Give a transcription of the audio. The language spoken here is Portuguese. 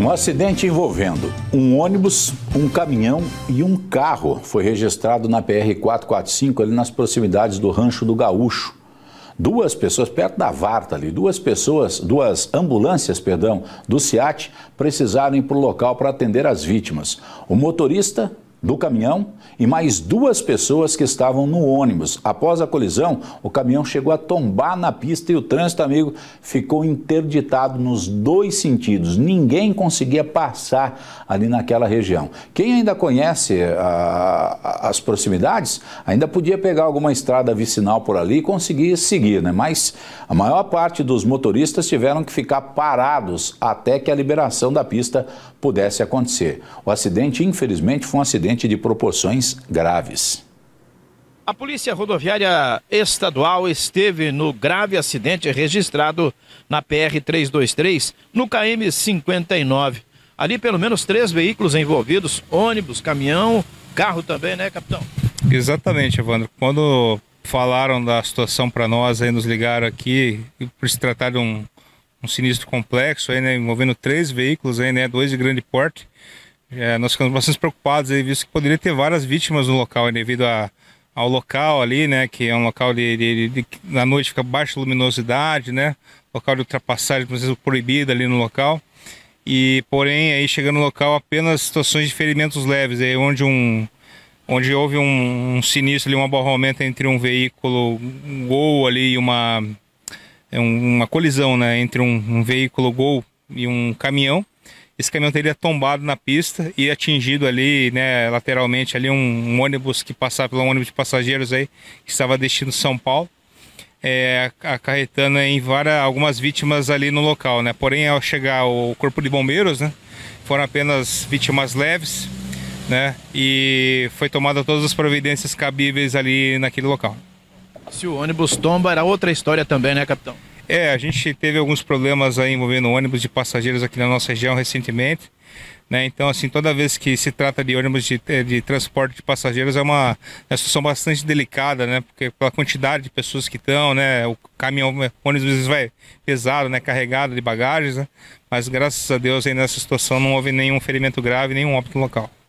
Um acidente envolvendo um ônibus, um caminhão e um carro foi registrado na PR-445, ali nas proximidades do Rancho do Gaúcho. Duas pessoas, perto da Varta ali, duas pessoas, duas ambulâncias, perdão, do SIAT precisaram ir para o local para atender as vítimas. O motorista do caminhão e mais duas pessoas que estavam no ônibus. Após a colisão, o caminhão chegou a tombar na pista e o trânsito, amigo, ficou interditado nos dois sentidos. Ninguém conseguia passar ali naquela região. Quem ainda conhece eh, a, a, as proximidades ainda podia pegar alguma estrada vicinal por ali e conseguir seguir, né? Mas a maior parte dos motoristas tiveram que ficar parados até que a liberação da pista pudesse acontecer. O acidente, infelizmente, foi um acidente acidente de proporções graves. A Polícia Rodoviária Estadual esteve no grave acidente registrado na PR-323, no KM-59. Ali, pelo menos três veículos envolvidos: ônibus, caminhão, carro também, né, capitão? Exatamente, Evandro. Quando falaram da situação para nós, aí nos ligaram aqui, por se tratar de um, um sinistro complexo, aí, né, envolvendo três veículos, aí, né, dois de grande porte. É, nós ficamos bastante preocupados, aí, visto que poderia ter várias vítimas no local, né, devido a, ao local ali, né? Que é um local de, de, de, na noite fica baixa luminosidade, né? Local de ultrapassagem, por exemplo, proibida ali no local. E porém, aí chegando no local apenas situações de ferimentos leves, aí onde um onde houve um, um sinistro ali, um aborramento entre um veículo um Gol ali e uma é uma colisão, né, entre um, um veículo Gol e um caminhão esse caminhão teria tombado na pista e atingido ali, né, lateralmente ali um, um ônibus que passava pelo um ônibus de passageiros aí, que estava destino São Paulo, é, acarretando em várias, algumas vítimas ali no local, né. Porém, ao chegar o corpo de bombeiros, né, foram apenas vítimas leves, né, e foi tomada todas as providências cabíveis ali naquele local. Se o ônibus tomba, era outra história também, né, capitão? É, a gente teve alguns problemas aí envolvendo ônibus de passageiros aqui na nossa região recentemente. Né? Então, assim, toda vez que se trata de ônibus de, eh, de transporte de passageiros é uma, é uma situação bastante delicada, né? Porque pela quantidade de pessoas que estão, né? O caminhão, o ônibus vezes vai pesado, né? Carregado de bagagens, né? Mas graças a Deus aí nessa situação não houve nenhum ferimento grave, nenhum óbito local.